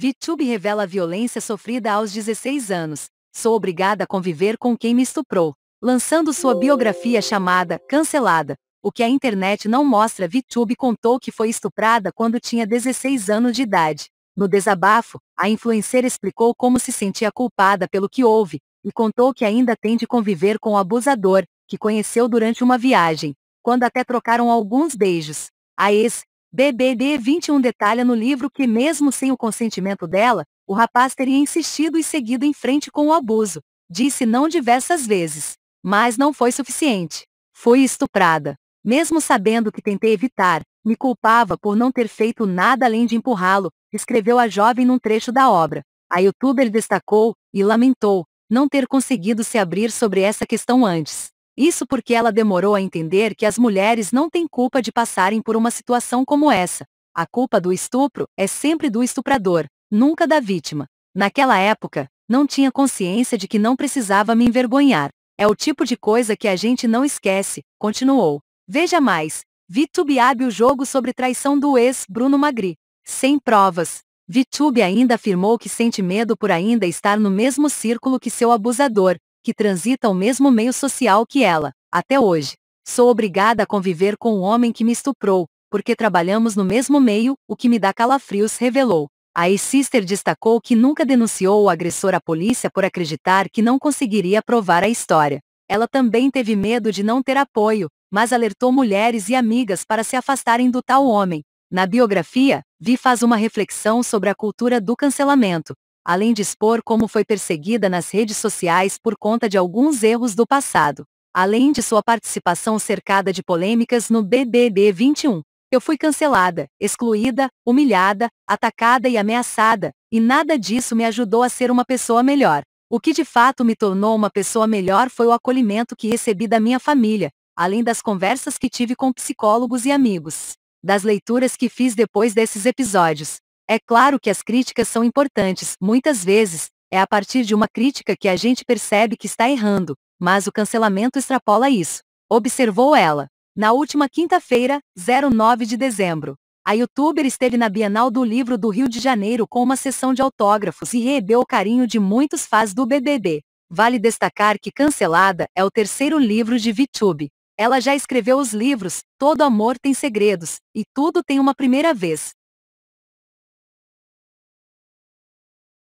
VTube revela a violência sofrida aos 16 anos. Sou obrigada a conviver com quem me estuprou. Lançando sua biografia chamada Cancelada. O que a internet não mostra, VTube contou que foi estuprada quando tinha 16 anos de idade. No desabafo, a influencer explicou como se sentia culpada pelo que houve e contou que ainda tem de conviver com o abusador, que conheceu durante uma viagem, quando até trocaram alguns beijos. A ex, BBB 21 detalha no livro que, mesmo sem o consentimento dela, o rapaz teria insistido e seguido em frente com o abuso. Disse não diversas vezes. Mas não foi suficiente. Fui estuprada. Mesmo sabendo que tentei evitar, me culpava por não ter feito nada além de empurrá-lo, escreveu a jovem num trecho da obra. A youtuber destacou, e lamentou, não ter conseguido se abrir sobre essa questão antes. Isso porque ela demorou a entender que as mulheres não têm culpa de passarem por uma situação como essa. A culpa do estupro é sempre do estuprador, nunca da vítima. Naquela época, não tinha consciência de que não precisava me envergonhar. É o tipo de coisa que a gente não esquece, continuou. Veja mais, Vitube abre o jogo sobre traição do ex Bruno Magri. Sem provas, Vitube ainda afirmou que sente medo por ainda estar no mesmo círculo que seu abusador, que transita o mesmo meio social que ela, até hoje. Sou obrigada a conviver com o homem que me estuprou, porque trabalhamos no mesmo meio, o que me dá calafrios revelou. A ex-sister destacou que nunca denunciou o agressor à polícia por acreditar que não conseguiria provar a história. Ela também teve medo de não ter apoio, mas alertou mulheres e amigas para se afastarem do tal homem. Na biografia, Vi faz uma reflexão sobre a cultura do cancelamento, além de expor como foi perseguida nas redes sociais por conta de alguns erros do passado. Além de sua participação cercada de polêmicas no BBB 21, eu fui cancelada, excluída, humilhada, atacada e ameaçada, e nada disso me ajudou a ser uma pessoa melhor. O que de fato me tornou uma pessoa melhor foi o acolhimento que recebi da minha família, além das conversas que tive com psicólogos e amigos, das leituras que fiz depois desses episódios, é claro que as críticas são importantes, muitas vezes, é a partir de uma crítica que a gente percebe que está errando, mas o cancelamento extrapola isso. Observou ela. Na última quinta-feira, 09 de dezembro, a youtuber esteve na Bienal do Livro do Rio de Janeiro com uma sessão de autógrafos e recebeu o carinho de muitos fãs do BBB. Vale destacar que Cancelada é o terceiro livro de VTube. Ela já escreveu os livros Todo Amor Tem Segredos e Tudo Tem Uma Primeira Vez.